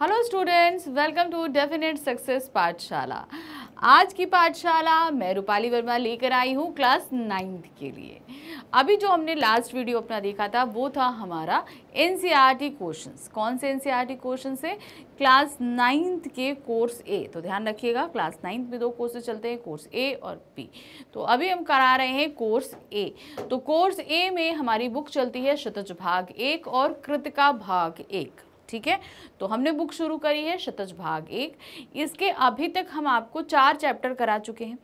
Hello students welcome to definite success Pathshala आज की पाठशाला मैं रूपाली वर्मा लेकर आई हूँ क्लास नाइन्थ के लिए अभी जो हमने लास्ट वीडियो अपना देखा था वो था हमारा एन क्वेश्चंस e कौन से एन सी क्वेश्चंस है क्लास नाइन्थ के कोर्स ए तो ध्यान रखिएगा क्लास नाइन्थ में दो कोर्सेज चलते हैं कोर्स ए और बी तो अभी हम करा रहे हैं कोर्स ए तो कोर्स ए में हमारी बुक चलती है शतज भाग एक और का भाग एक ठीक है तो हमने बुक शुरू करी है शतज भाग एक इसके अभी तक हम आपको चार चैप्टर करा चुके हैं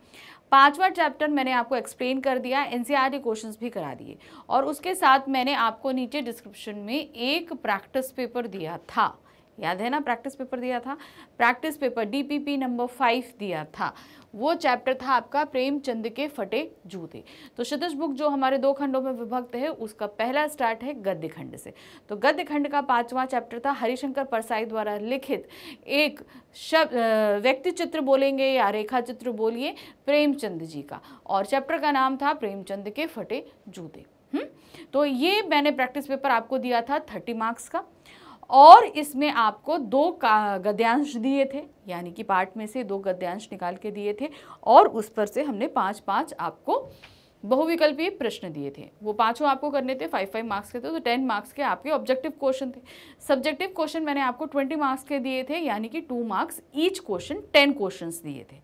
पांचवा चैप्टर मैंने आपको एक्सप्लेन कर दिया एनसीईआरटी e क्वेश्चंस भी करा दिए और उसके साथ मैंने आपको नीचे डिस्क्रिप्शन में एक प्रैक्टिस पेपर दिया था याद है ना प्रैक्टिस पेपर दिया था practice paper DPP number five दिया था वो चैप्टर था आपका प्रेमचंद के फटे जूते तो क्षितिज बुक जो हमारे दो खंडों में विभक्त है उसका पहला स्टार्ट है गद्य खंड से तो गद्य खंड का पांचवा चैप्टर था हरिशंकर परसाई द्वारा लिखित एक शब्द व्यक्ति चित्र बोलेंगे या रेखा चित्र बोलिए प्रेमचंद जी का और चैप्टर का नाम था प्रेमचंद के फटे जूते हुँ? हम्म? तो ये मैंने प्रैक्टिस पेपर आपको दिया था थर्टी मार्क्स का और इसमें आपको दो गद्यांश दिए थे यानी कि पार्ट में से दो गद्यांश निकाल के दिए थे और उस पर से हमने पाँच पाँच आपको बहुविकल्पीय प्रश्न दिए थे वो पांचों आपको करने थे फाइव फाइव मार्क्स के थे तो टेन मार्क्स के आपके ऑब्जेक्टिव क्वेश्चन थे सब्जेक्टिव क्वेश्चन मैंने आपको ट्वेंटी मार्क्स के दिए थे यानी कि two marks each question ten question दिए थे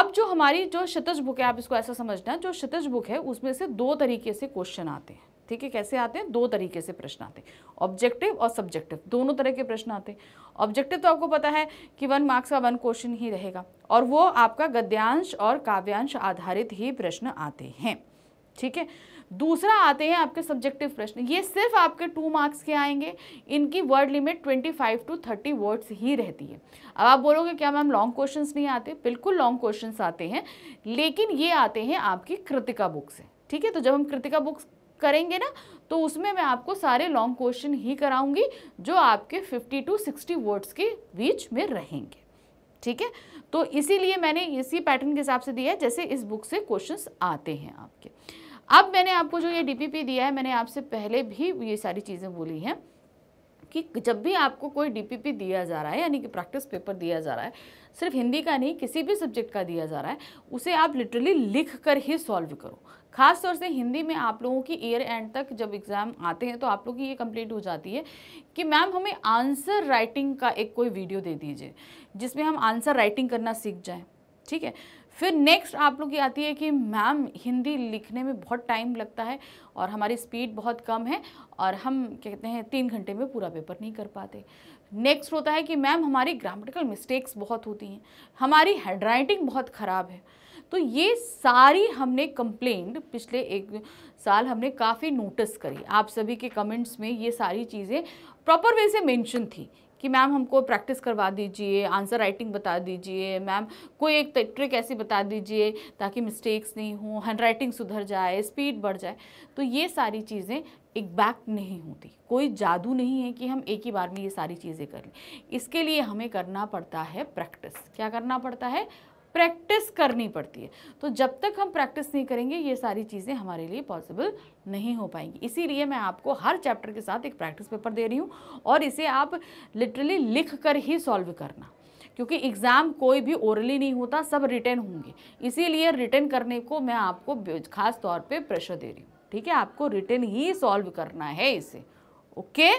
अब जो हमारी जो शतज बुक है आप इसको ऐसा समझना जो शतज बुक है उसमें से दो तरीके से क्वेश्चन आते हैं ठीक है कैसे आते हैं दो तरीके से प्रश्न आते हैं ऑब्जेक्टिव और सब्जेक्टिव दोनों तरह के प्रश्न आते हैं ऑब्जेक्टिव तो आपको पता है कि वन मार्क्स का वन क्वेश्चन ही रहेगा और वो आपका गद्यांश और काव्यांश आधारित ही प्रश्न आते हैं ठीक है दूसरा आते हैं आपके सब्जेक्टिव प्रश्न ये सिर्फ आपके टू मार्क्स के आएंगे इनकी word limit twenty five to thirty words ही रहती है अब आप बोलोगे क्या मैम लॉन्ग क्वेश्चंस नहीं आते बिल्कुल लॉन्ग क्वेश्चंस आते हैं लेकिन ये आते हैं आपकी कृतिका बुक से ठीक है तो जब हम कृतिका बुक्स करेंगे ना तो उसमें मैं आपको सारे लॉन्ग क्वेश्चन ही कराऊंगी जो आपके 50 टू 60 वर्ड्स के बीच में रहेंगे ठीक है तो इसीलिए मैंने इसी पैटर्न के हिसाब से दिया है जैसे इस बुक से क्वेश्चंस आते हैं आपके अब मैंने आपको जो ये डीपीपी दिया है मैंने आपसे पहले भी ये सारी चीज़ें बोली हैं कि जब भी आपको कोई डीपीपी दिया जा रहा है यानी कि प्रैक्टिस पेपर दिया जा रहा है सिर्फ हिंदी का नहीं किसी भी सब्जेक्ट का दिया जा रहा है उसे आप लिटरली लिख कर ही सॉल्व करो खास तौर से हिंदी में आप लोगों की ईयर एंड तक जब एग्ज़ाम आते हैं तो आप लोग की ये कंप्लीट हो जाती है कि मैम हमें आंसर राइटिंग का एक कोई वीडियो दे दीजिए जिसमें हम आंसर राइटिंग करना सीख जाएँ ठीक है फिर नेक्स्ट आप लोग की आती है कि मैम हिंदी लिखने में बहुत टाइम लगता है और हमारी स्पीड बहुत कम है और हम क्या कहते हैं तीन घंटे में पूरा पेपर नहीं कर पाते नेक्स्ट होता है कि मैम हमारी ग्रामेटिकल मिस्टेक्स बहुत होती हैं हमारी हैंड राइटिंग बहुत ख़राब है तो ये सारी हमने कंप्लेंट पिछले एक साल हमने काफ़ी नोटिस करी आप सभी के कमेंट्स में ये सारी चीज़ें प्रॉपर वे से मेंशन थी कि मैम हमको प्रैक्टिस करवा दीजिए आंसर राइटिंग बता दीजिए मैम कोई एक ट्रिक ऐसी बता दीजिए ताकि मिस्टेक्स नहीं हों हैंड राइटिंग सुधर जाए स्पीड बढ़ जाए तो ये सारी चीज़ें एक बैक नहीं होती कोई जादू नहीं है कि हम एक ही बार में ये सारी चीज़ें कर लें इसके लिए हमें करना पड़ता है प्रैक्टिस क्या करना पड़ता है प्रैक्टिस करनी पड़ती है तो जब तक हम प्रैक्टिस नहीं करेंगे ये सारी चीज़ें हमारे लिए पॉसिबल नहीं हो पाएंगी इसीलिए मैं आपको हर चैप्टर के साथ एक प्रैक्टिस पेपर दे रही हूँ और इसे आप लिटरली लिख कर ही सॉल्व करना क्योंकि एग्ज़ाम कोई भी ओरली नहीं होता सब रिटर्न होंगे इसीलिए रिटर्न करने को मैं आपको खास तौर पे प्रेशर दे रही हूँ ठीक है आपको रिटर्न ही सॉल्व करना है इसे ओके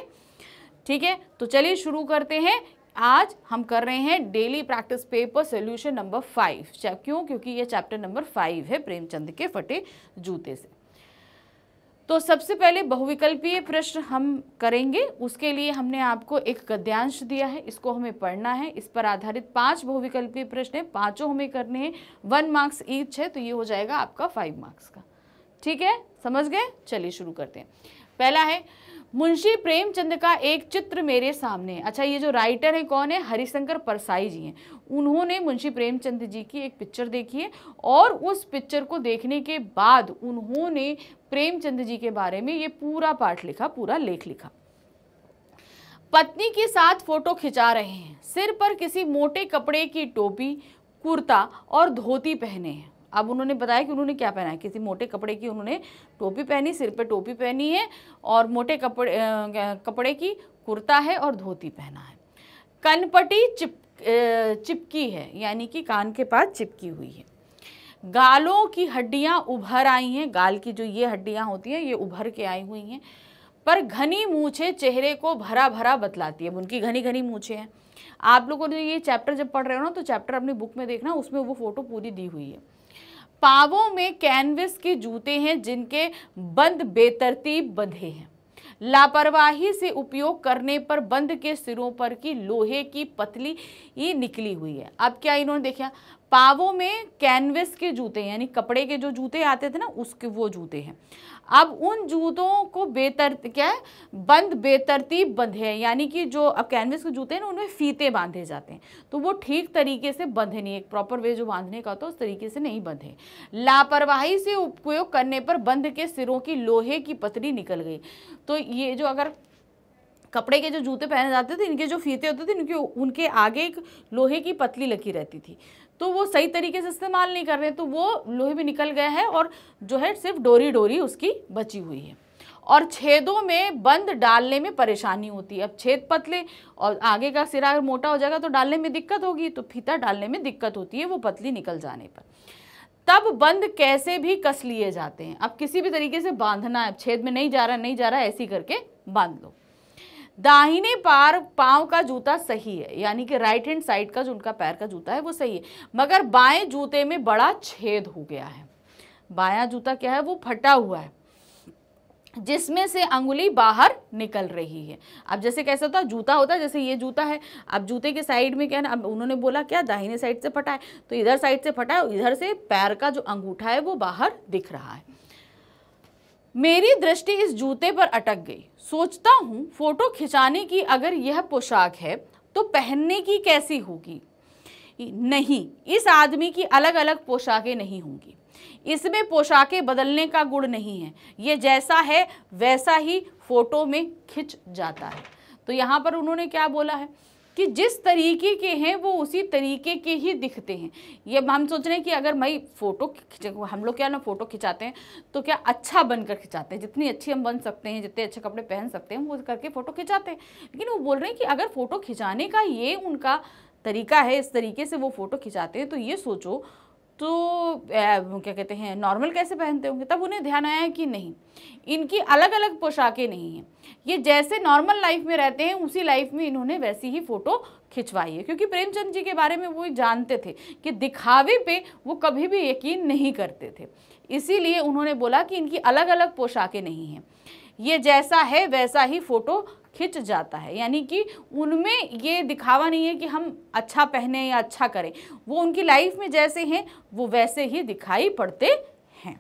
ठीक है तो चलिए शुरू करते हैं आज हम कर रहे हैं daily practice paper solution number five क्यों क्योंकि ये चैप्टर नंबर फाइव है प्रेमचंद के फटे जूते से तो सबसे पहले बहुविकल्पीय प्रश्न हम करेंगे उसके लिए हमने आपको एक गद्यांश दिया है इसको हमें पढ़ना है इस पर आधारित पांच बहुविकल्पीय प्रश्न है पांचों हमें करने हैं वन मार्क्स ईच है तो ये हो जाएगा आपका फाइव मार्क्स का ठीक है समझ गए चलिए शुरू करते हैं पहला है मुंशी प्रेमचंद का एक चित्र मेरे सामने अच्छा ये जो राइटर है कौन है हरिशंकर परसाई जी हैं उन्होंने मुंशी प्रेमचंद जी की एक पिक्चर देखी है और उस पिक्चर को देखने के बाद उन्होंने प्रेमचंद जी के बारे में ये पूरा पाठ लिखा पूरा लेख लिखा पत्नी के साथ फोटो खिंचा रहे हैं सिर पर किसी मोटे कपड़े की टोपी कुर्ता और धोती पहने हैं अब उन्होंने बताया कि उन्होंने क्या पहना है किसी मोटे कपड़े की उन्होंने टोपी पहनी सिर पे टोपी पहनी है और मोटे कपड़े कपड़े की कुर्ता है और धोती पहना है कनपटी चिप चिपकी है यानी कि कान के पास चिपकी हुई है गालों की हड्डियां उभर आई हैं गाल की जो ये हड्डियां होती हैं ये उभर के आई हुई हैं पर घनी मूछे चेहरे को भरा भरा बतलाती है उनकी घनी घनी मूछे हैं आप लोगों ने ये चैप्टर जब पढ़ रहे हो ना तो चैप्टर अपनी बुक में देखना उसमें वो फोटो पूरी दी हुई है पावों में कैनवस के जूते हैं जिनके बंद बेतरतीब बंधे हैं लापरवाही से उपयोग करने पर बंद के सिरों पर की लोहे की पतली ही निकली हुई है अब क्या इन्होंने देखा पावों में कैनवस के जूते यानी कपड़े के जो जूते आते थे ना उसके वो जूते हैं अब उन जूतों को बेतर क्या है बंद बेतरतीब बंधे हैं यानी कि जो अब कैनवस के जूते हैं ना उनमें फीते बांधे जाते हैं तो वो ठीक तरीके से बंधे नहीं एक प्रॉपर वे जो बांधने का होता है उस तरीके से नहीं बंधे लापरवाही से उपयोग करने पर बंध के सिरों की लोहे की पतरी निकल गई तो ये जो अगर कपड़े के जो जूते पहने जाते थे इनके जो फीते होते थे इनके उनके आगे एक लोहे की पतली लगी रहती थी तो वो सही तरीके से इस्तेमाल नहीं कर रहे तो वो लोहे भी निकल गया है और जो है सिर्फ डोरी डोरी उसकी बची हुई है और छेदों में बंद डालने में परेशानी होती है अब छेद पतले और आगे का सिरा अगर मोटा हो जाएगा तो डालने में दिक्कत होगी तो फीता डालने में दिक्कत होती है वो पतली निकल जाने पर तब बंद कैसे भी कस लिए जाते हैं अब किसी भी तरीके से बांधना है छेद में नहीं जा रहा नहीं जा रहा ऐसी करके बांध लो दाहिने पार पाँव का जूता सही है यानी कि राइट हैंड साइड का जो उनका पैर का जूता है वो सही है मगर बाएं जूते में बड़ा छेद हो गया है बाया जूता क्या है वो फटा हुआ है जिसमें से अंगुली बाहर निकल रही है अब जैसे कैसा होता है जूता होता है जैसे ये जूता है अब जूते के साइड में क्या ना अब उन्होंने बोला क्या दाहिने साइड से फटा है तो इधर साइड से फटा है इधर से पैर का जो अंगूठा है वो बाहर दिख रहा है मेरी दृष्टि इस जूते पर अटक गई सोचता हूँ फ़ोटो खिंचाने की अगर यह पोशाक है तो पहनने की कैसी होगी नहीं इस आदमी की अलग अलग पोशाकें नहीं होंगी इसमें पोशाकें बदलने का गुण नहीं है ये जैसा है वैसा ही फ़ोटो में खिंच जाता है तो यहाँ पर उन्होंने क्या बोला है कि जिस तरीके के हैं वो उसी तरीके के ही दिखते हैं ये हम सोच रहे हैं कि अगर भाई फ़ोटो हम लोग क्या ना फ़ोटो खिंचाते हैं तो क्या अच्छा बनकर खिंचाते हैं जितनी अच्छी हम बन सकते हैं जितने अच्छे कपड़े पहन सकते हैं वो करके फ़ोटो खिंचाते हैं लेकिन वो बोल रहे हैं कि अगर फ़ोटो खिंचाने का ये उनका तरीका है इस तरीके से वो फ़ोटो खिंचाते हैं तो ये सोचो तो क्या कहते हैं नॉर्मल कैसे पहनते होंगे तब उन्हें ध्यान आया कि नहीं इनकी अलग अलग पोशाकें नहीं हैं ये जैसे नॉर्मल लाइफ में रहते हैं उसी लाइफ में इन्होंने वैसी ही फ़ोटो खिंचवाई है क्योंकि प्रेमचंद जी के बारे में वो जानते थे कि दिखावे पे वो कभी भी यकीन नहीं करते थे इसीलिए उन्होंने बोला कि इनकी अलग अलग पोशाकें नहीं हैं ये जैसा है वैसा ही फ़ोटो खिंच जाता है यानी कि उनमें ये दिखावा नहीं है कि हम अच्छा पहने या अच्छा करें वो उनकी लाइफ में जैसे हैं वो वैसे ही दिखाई पड़ते हैं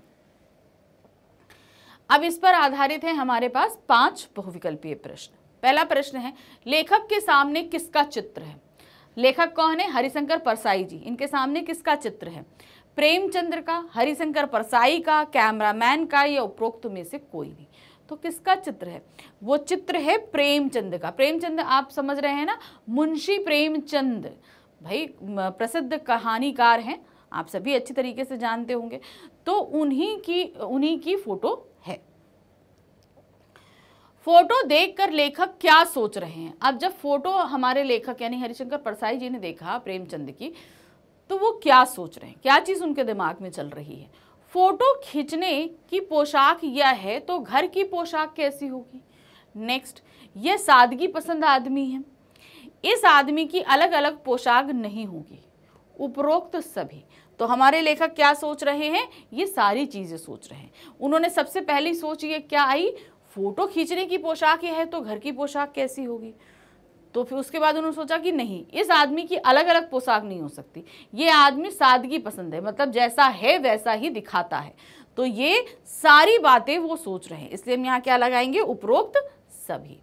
अब इस पर आधारित है हमारे पास पांच बहुविकल्पीय प्रश्न पहला प्रश्न है लेखक के सामने किसका चित्र है लेखक कौन है हरिशंकर परसाई जी इनके सामने किसका चित्र है प्रेमचंद्र का हरिशंकर परसाई का कैमरामैन का या उपरोक्त में से कोई नहीं तो किसका चित्र है वो चित्र है प्रेमचंद का प्रेमचंद आप समझ रहे हैं ना मुंशी प्रेमचंद भाई प्रसिद्ध कहानीकार हैं आप सभी अच्छी तरीके से जानते होंगे तो उन्हीं की उन्हीं की फोटो है फोटो देखकर लेखक क्या सोच रहे हैं अब जब फोटो हमारे लेखक यानी हरिशंकर परसाई जी ने देखा प्रेमचंद की तो वो क्या सोच रहे हैं क्या चीज़ उनके दिमाग में चल रही है फोटो खींचने की पोशाक यह है तो घर की पोशाक कैसी होगी नेक्स्ट यह सादगी पसंद आदमी है इस आदमी की अलग अलग पोशाक नहीं होगी उपरोक्त सभी तो हमारे लेखक क्या सोच रहे हैं ये सारी चीज़ें सोच रहे हैं उन्होंने सबसे पहली सोच ये क्या आई फोटो खींचने की पोशाक यह है तो घर की पोशाक कैसी होगी तो फिर उसके बाद उन्होंने सोचा कि नहीं इस आदमी की अलग अलग पोशाक नहीं हो सकती ये आदमी सादगी पसंद है मतलब जैसा है वैसा ही दिखाता है तो ये सारी बातें वो सोच रहे हैं इसलिए हम यहाँ क्या लगाएंगे उपरोक्त सभी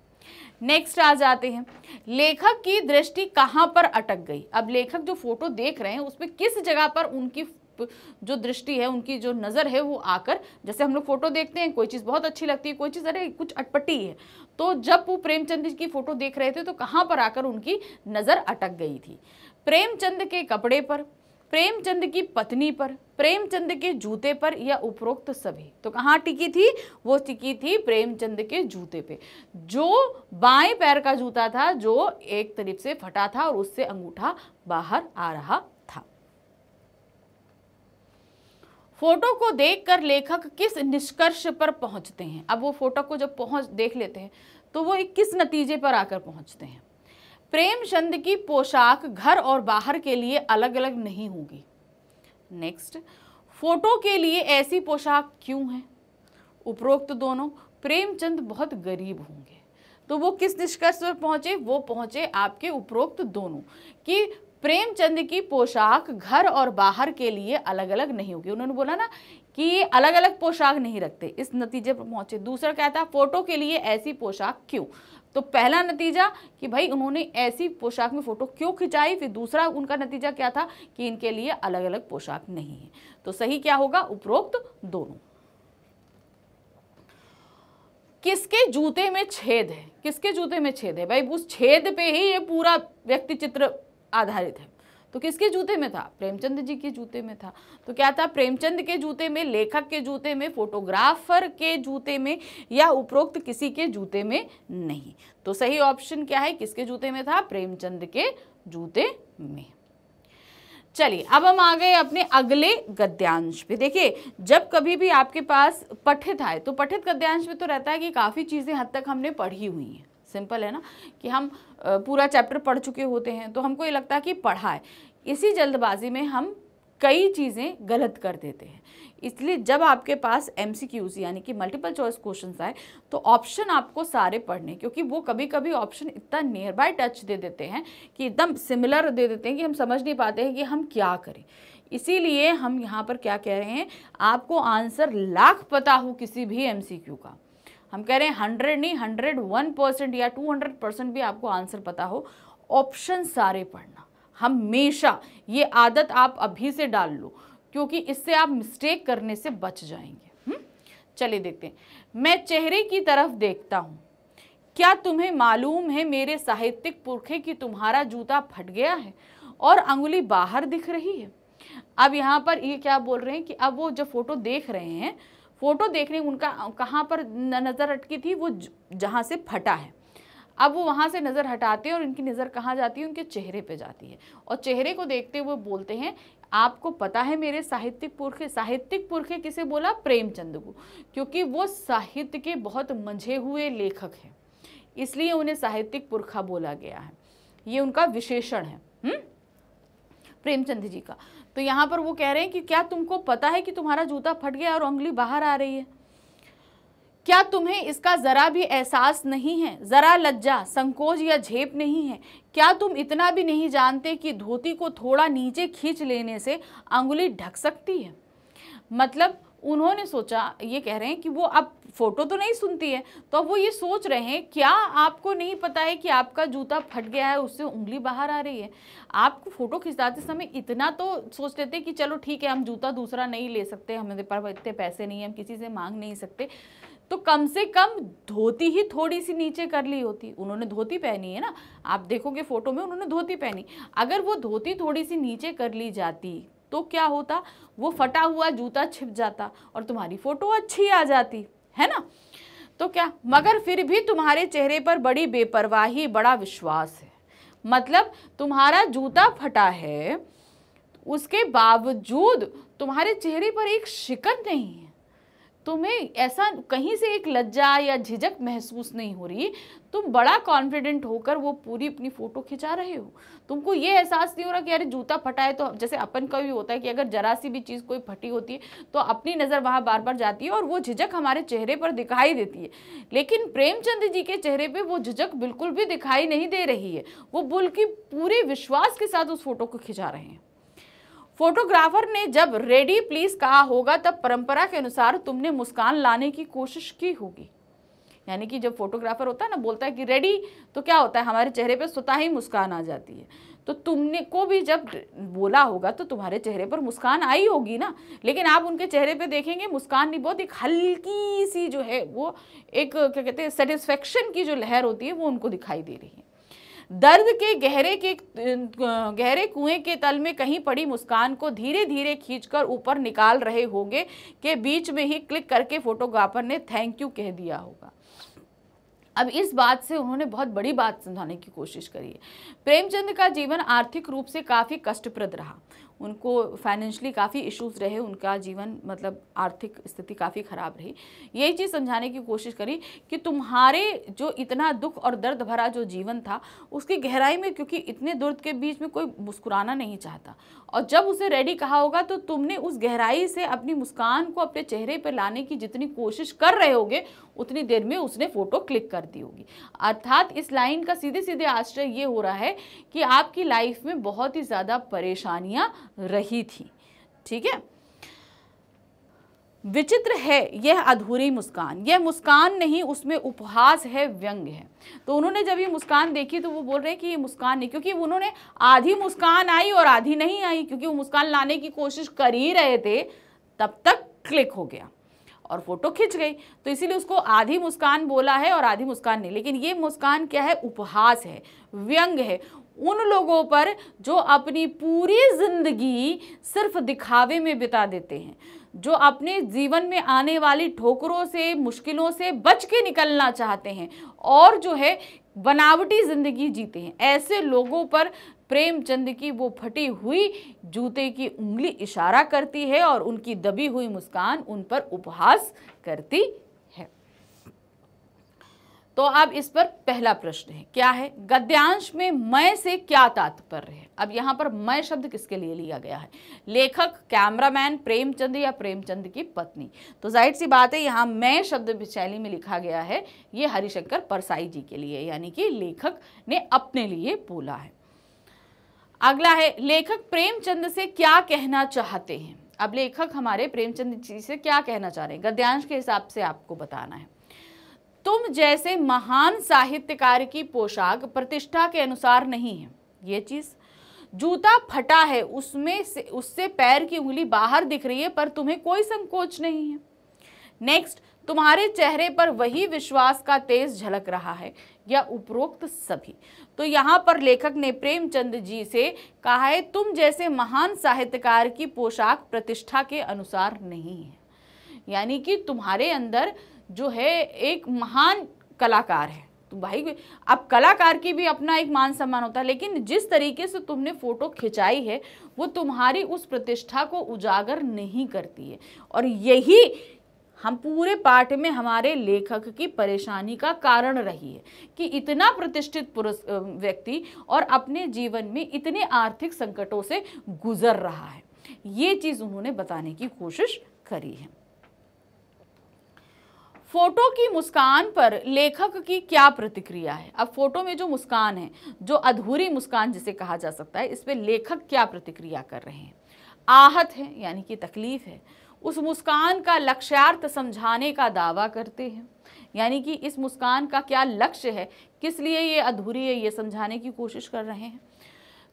नेक्स्ट आ जाते हैं लेखक की दृष्टि कहाँ पर अटक गई अब लेखक जो फोटो देख रहे हैं उसमें किस जगह पर उनकी जो दृष्टि है उनकी जो नज़र है वो आकर जैसे हम लोग फोटो देखते हैं कोई चीज़ बहुत अच्छी लगती है कोई चीज़ अरे कुछ अटपटी है तो जब वो प्रेमचंद की फ़ोटो देख रहे थे तो कहाँ पर आकर उनकी नज़र अटक गई थी प्रेमचंद के कपड़े पर प्रेमचंद की पत्नी पर प्रेमचंद के जूते पर या उपरोक्त सभी तो कहाँ टिकी थी वो टिकी थी प्रेमचंद के जूते पे जो बाएं पैर का जूता था जो एक तरफ से फटा था और उससे अंगूठा बाहर आ रहा फोटो को देखकर लेखक किस निष्कर्ष पर पहुंचते हैं अब वो फोटो को जब पहुंच देख लेते हैं तो वो एक किस नतीजे पर आकर पहुंचते हैं प्रेमचंद की पोशाक घर और बाहर के लिए अलग अलग नहीं होगी नेक्स्ट फोटो के लिए ऐसी पोशाक क्यों है उपरोक्त दोनों प्रेमचंद बहुत गरीब होंगे तो वो किस निष्कर्ष पर पहुंचे वो पहुंचे आपके उपरोक्त दोनों कि प्रेमचंद की पोशाक घर और बाहर के लिए अलग अलग नहीं होगी उन्होंने बोला ना कि ये अलग अलग पोशाक नहीं रखते इस नतीजे पर पहुंचे दूसरा कहता फोटो के लिए ऐसी पोशाक क्यों तो पहला नतीजा कि भाई उन्होंने ऐसी पोशाक में फ़ोटो क्यों खिंचाई फिर दूसरा उनका नतीजा क्या था कि इनके लिए अलग अलग पोशाक नहीं है तो सही क्या होगा उपरोक्त दोनों किसके जूते में छेद है किसके जूते में छेद है भाई उस छेद पे ही ये पूरा व्यक्ति चित्र आधारित है तो किसके जूते में था प्रेमचंद जी के जूते में था तो क्या था प्रेमचंद के जूते में लेखक के जूते में फोटोग्राफर के जूते में या उपरोक्त किसी के जूते में नहीं तो सही ऑप्शन क्या है किसके जूते में था प्रेमचंद के जूते में चलिए अब हम आ गए अपने अगले गद्यांश पे देखिए जब कभी भी आपके पास पठित आए तो पठित गद्यांश में तो रहता है कि काफ़ी चीज़ें हद तक हमने पढ़ी हुई हैं सिंपल है ना कि हम पूरा चैप्टर पढ़ चुके होते हैं तो हमको ये लगता है कि पढ़ा है इसी जल्दबाजी में हम कई चीज़ें गलत कर देते हैं इसलिए जब आपके पास एम यानी कि मल्टीपल चॉइस क्वेश्चन आए तो ऑप्शन आपको सारे पढ़ने क्योंकि वो कभी कभी ऑप्शन इतना नियर बाय टच दे देते हैं कि एकदम सिमिलर दे देते हैं कि हम समझ नहीं पाते हैं कि हम क्या करें इसीलिए हम यहाँ पर क्या कह रहे हैं आपको आंसर लाख पता हो किसी भी एम का हम कह रहे हैं हंड्रेड नहीं हंड्रेड वन परसेंट या टू हंड्रेड परसेंट भी आपको आंसर पता हो ऑप्शन सारे पढ़ना हमेशा ये आदत आप अभी से डाल लो क्योंकि इससे आप मिस्टेक करने से बच जाएंगे हम्म? चलिए देखते हैं मैं चेहरे की तरफ देखता हूँ क्या तुम्हें मालूम है मेरे साहित्यिक पुरखे कि तुम्हारा जूता फट गया है और अंगुली बाहर दिख रही है अब यहाँ पर ये क्या बोल रहे हैं कि अब वो जब फोटो देख रहे हैं फोटो देखने उनका कहाँ पर नज़र अटकी थी वो जहाँ से फटा है अब वो वहाँ से नज़र हटाते हैं और इनकी नज़र कहाँ जाती है उनके चेहरे पे जाती है और चेहरे को देखते हुए बोलते हैं आपको पता है मेरे साहित्यिक पुरखे साहित्यिक पुरखे किसे बोला प्रेमचंद को क्योंकि वो साहित्य के बहुत मंझे हुए लेखक हैं इसलिए उन्हें साहित्यिक पुरखा बोला गया है ये उनका विशेषण है हुँ? प्रेमचंद जी का तो यहाँ पर वो कह रहे हैं कि क्या तुमको पता है कि तुम्हारा जूता फट गया और उंगली बाहर आ रही है क्या तुम्हें इसका ज़रा भी एहसास नहीं है ज़रा लज्जा संकोच या झेप नहीं है क्या तुम इतना भी नहीं जानते कि धोती को थोड़ा नीचे खींच लेने से अंगुली ढक सकती है मतलब उन्होंने सोचा ये कह रहे हैं कि वो अब फ़ोटो तो नहीं सुनती है तो अब वो ये सोच रहे हैं क्या आपको नहीं पता है कि आपका जूता फट गया है उससे उंगली बाहर आ रही है आपको फ़ोटो खिंचाते समय इतना तो सोच लेते कि चलो ठीक है हम जूता दूसरा नहीं ले सकते हमारे तो पर इतने पैसे नहीं है हम किसी से मांग नहीं सकते तो कम से कम धोती ही थोड़ी सी नीचे कर ली होती उन्होंने धोती पहनी है ना आप देखोगे फ़ोटो में उन्होंने धोती पहनी अगर वो धोती थोड़ी सी नीचे कर ली जाती तो क्या होता वो फटा हुआ जूता छिप जाता और तुम्हारी फोटो अच्छी आ जाती है ना तो क्या मगर फिर भी तुम्हारे चेहरे पर बड़ी बेपरवाही बड़ा विश्वास है मतलब तुम्हारा जूता फटा है उसके बावजूद तुम्हारे चेहरे पर एक शिकन नहीं है तुम्हें ऐसा कहीं से एक लज्जा या झिझक महसूस नहीं हो रही तुम बड़ा कॉन्फिडेंट होकर वो पूरी अपनी फ़ोटो खिंचा रहे हो तुमको ये एहसास नहीं हो रहा कि अरे जूता फटा है तो जैसे अपन का भी होता है कि अगर जरा सी भी चीज़ कोई फटी होती है तो अपनी नज़र वहाँ बार बार जाती है और वो झिझक हमारे चेहरे पर दिखाई देती है लेकिन प्रेमचंद जी के चेहरे पर वो झिझक बिल्कुल भी दिखाई नहीं दे रही है वो बुल की पूरे विश्वास के साथ उस फोटो को खिंचा रहे हैं फोटोग्राफर ने जब रेडी प्लीज कहा होगा तब परंपरा के अनुसार तुमने मुस्कान लाने की कोशिश की होगी यानी कि जब फोटोग्राफर होता है ना बोलता है कि रेडी तो क्या होता है हमारे चेहरे पर स्वतः ही मुस्कान आ जाती है तो तुमने को भी जब बोला होगा तो तुम्हारे चेहरे पर मुस्कान आई होगी ना लेकिन आप उनके चेहरे पे देखेंगे मुस्कान नहीं बहुत एक हल्की सी जो है वो एक क्या कहते हैं सेटिस्फेक्शन की जो लहर होती है वो उनको दिखाई दे रही है दर्द के गहरे के गहरे कुएं के तल में कहीं पड़ी मुस्कान को धीरे धीरे खींचकर ऊपर निकाल रहे होंगे के बीच में ही क्लिक करके फोटोग्राफर ने थैंक यू कह दिया होगा अब इस बात से उन्होंने बहुत बड़ी बात समझाने की कोशिश करी है प्रेमचंद का जीवन आर्थिक रूप से काफ़ी कष्टप्रद रहा उनको फाइनेंशली काफ़ी इश्यूज रहे उनका जीवन मतलब आर्थिक स्थिति काफ़ी ख़राब रही यही चीज़ समझाने की कोशिश करी कि तुम्हारे जो इतना दुख और दर्द भरा जो जीवन था उसकी गहराई में क्योंकि इतने दर्द के बीच में कोई मुस्कुराना नहीं चाहता और जब उसे रेडी कहा होगा तो तुमने उस गहराई से अपनी मुस्कान को अपने चेहरे पर लाने की जितनी कोशिश कर रहे होगे उतनी देर में उसने फ़ोटो क्लिक कर दी होगी अर्थात इस लाइन का सीधे सीधे आश्रय ये हो रहा है कि आपकी लाइफ में बहुत ही ज़्यादा परेशानियाँ रही थी ठीक है विचित्र है यह अधूरी मुस्कान यह मुस्कान नहीं उसमें उपहास है व्यंग है तो उन्होंने जब ये मुस्कान देखी तो वो बोल रहे हैं कि ये मुस्कान नहीं क्योंकि उन्होंने आधी मुस्कान आई और आधी नहीं आई क्योंकि वो मुस्कान लाने की कोशिश कर ही रहे थे तब तक क्लिक हो गया और फोटो खिंच गई तो इसीलिए उसको आधी मुस्कान बोला है और आधी मुस्कान नहीं लेकिन ये मुस्कान क्या है उपहास है व्यंग है उन लोगों पर जो अपनी पूरी ज़िंदगी सिर्फ दिखावे में बिता देते हैं जो अपने जीवन में आने वाली ठोकरों से मुश्किलों से बच के निकलना चाहते हैं और जो है बनावटी ज़िंदगी जीते हैं ऐसे लोगों पर प्रेमचंद की वो फटी हुई जूते की उंगली इशारा करती है और उनकी दबी हुई मुस्कान उन पर उपहास करती तो अब इस पर पहला प्रश्न है क्या है गद्यांश में मय से क्या तात्पर्य है अब यहाँ पर मय शब्द किसके लिए लिया गया है लेखक कैमरामैन प्रेमचंद या प्रेमचंद की पत्नी तो जाहिर सी बात है यहाँ मय शब्द शैली में लिखा गया है ये हरिशंकर परसाई जी के लिए यानी कि लेखक ने अपने लिए बोला है अगला है लेखक प्रेमचंद से क्या कहना चाहते हैं अब लेखक हमारे प्रेमचंद जी से क्या कहना चाह रहे हैं गद्यांश के हिसाब से आपको बताना है तुम जैसे महान साहित्यकार की पोशाक प्रतिष्ठा के अनुसार नहीं है ये चीज़ जूता फटा है उसमें से उससे पैर की उंगली बाहर दिख रही है पर तुम्हें कोई संकोच नहीं है नेक्स्ट तुम्हारे चेहरे पर वही विश्वास का तेज झलक रहा है या उपरोक्त सभी तो यहाँ पर लेखक ने प्रेमचंद जी से कहा है तुम जैसे महान साहित्यकार की पोशाक प्रतिष्ठा के अनुसार नहीं है यानी कि तुम्हारे अंदर जो है एक महान कलाकार है तो भाई अब कलाकार की भी अपना एक मान सम्मान होता है लेकिन जिस तरीके से तुमने फ़ोटो खिंचाई है वो तुम्हारी उस प्रतिष्ठा को उजागर नहीं करती है और यही हम पूरे पाठ में हमारे लेखक की परेशानी का कारण रही है कि इतना प्रतिष्ठित पुरुष व्यक्ति और अपने जीवन में इतने आर्थिक संकटों से गुजर रहा है ये चीज़ उन्होंने बताने की कोशिश करी है फोटो की मुस्कान पर लेखक की क्या प्रतिक्रिया है अब फोटो में जो मुस्कान है जो अधूरी मुस्कान जिसे कहा जा सकता है इस पर लेखक क्या प्रतिक्रिया कर रहे हैं आहत है यानी कि तकलीफ है उस मुस्कान का लक्ष्यार्थ समझाने का दावा करते हैं यानी कि इस मुस्कान का क्या लक्ष्य है किस लिए ये अधूरी है ये समझाने की कोशिश कर रहे हैं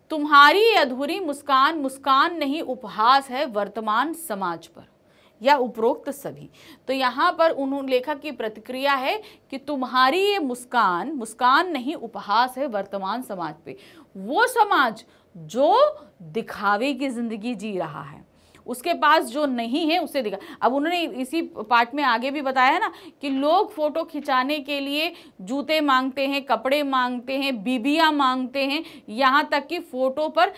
तुम्हारी अधूरी मुस्कान मुस्कान नहीं उपहास है वर्तमान समाज पर या उपरोक्त सभी तो यहाँ पर उन्होंने लेखक की प्रतिक्रिया है कि तुम्हारी ये मुस्कान मुस्कान नहीं उपहास है वर्तमान समाज पे वो समाज जो दिखावे की ज़िंदगी जी रहा है उसके पास जो नहीं है उसे दिखा अब उन्होंने इसी पार्ट में आगे भी बताया ना कि लोग फ़ोटो खिंचाने के लिए जूते मांगते हैं कपड़े मांगते हैं बीबियाँ मांगते हैं यहाँ तक कि फ़ोटो पर